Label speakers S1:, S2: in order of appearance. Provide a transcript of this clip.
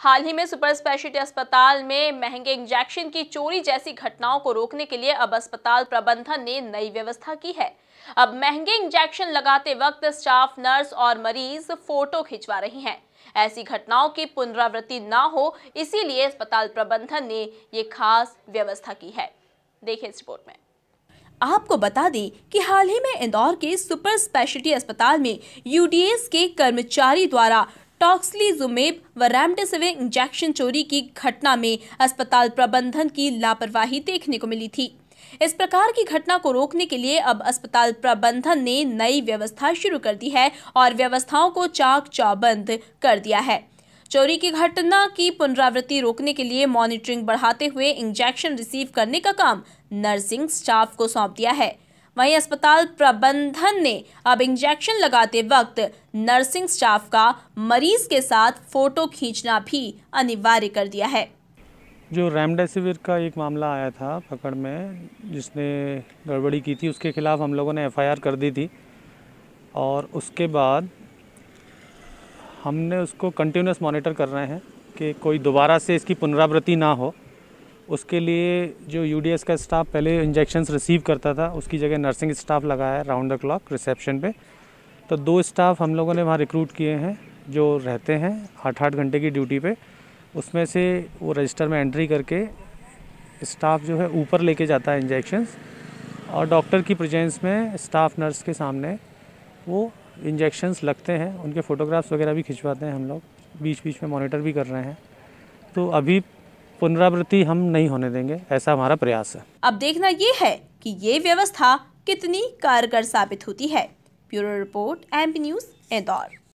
S1: हाल ही में super speciality अस्पताल में महंगे इंजेक्शन की चोरी जैसी घटनाओं को रोकने के लिए अब अस्पताल प्रबंधन ने नई व्यवस्था की है अब महंगे इंजेक्शन लगाते वक्त स्टाफ नर्स और मरीज फोटो खिंचवा रही हैं ऐसी घटनाओं की पुनरावृत्ति ना हो इसीलिए अस्पताल प्रबंधन ने ये खास व्यवस्था की है देखिए इस रिपोर्ट में आपको बता दें कि हाल ही में इंदौर के सुपर स्पेशलिटी अस्पताल में यूडीएस के कर्मचारी द्वारा जुमेब व रेमडेसिविर इंजेक्शन चोरी की घटना में अस्पताल प्रबंधन की लापरवाही देखने को मिली थी इस प्रकार की घटना को रोकने के लिए अब अस्पताल प्रबंधन ने नई व्यवस्था शुरू कर दी है और व्यवस्थाओं को चाक चौबंद कर दिया है चोरी की घटना की पुनरावृत्ति रोकने के लिए मॉनिटरिंग बढ़ाते हुए इंजेक्शन रिसीव करने का काम नर्सिंग स्टाफ को सौंप दिया है वहीं अस्पताल प्रबंधन ने अब इंजेक्शन लगाते वक्त नर्सिंग स्टाफ का मरीज के साथ फोटो खींचना भी अनिवार्य कर दिया है
S2: जो रेमडेसिविर का एक मामला आया था पकड़ में जिसने गड़बड़ी की थी उसके खिलाफ हम लोगों ने एफ कर दी थी और उसके बाद हमने उसको कंटिन्यूस मॉनिटर कर रहे हैं कि कोई दोबारा से इसकी पुनरावृत्ति ना हो उसके लिए जो यू का स्टाफ पहले इंजेक्शंस रिसीव करता था उसकी जगह नर्सिंग स्टाफ लगाया है राउंड द क्लॉक रिसेप्शन पे तो दो स्टाफ हम लोगों ने वहाँ रिक्रूट किए हैं जो रहते हैं आठ आठ घंटे की ड्यूटी पे उसमें से वो रजिस्टर में एंट्री करके स्टाफ जो है ऊपर लेके जाता है इंजेक्शंस और डॉक्टर की प्रजेंस में स्टाफ नर्स के सामने वो इंजेक्शन्स लगते हैं उनके फ़ोटोग्राफ्स वगैरह भी खिंचवाते हैं हम लोग बीच बीच में मॉनिटर भी कर रहे हैं तो अभी पुनरावृत्ति हम नहीं होने देंगे ऐसा हमारा प्रयास है
S1: अब देखना ये है कि ये व्यवस्था कितनी कारगर साबित होती है bureau report M news Indore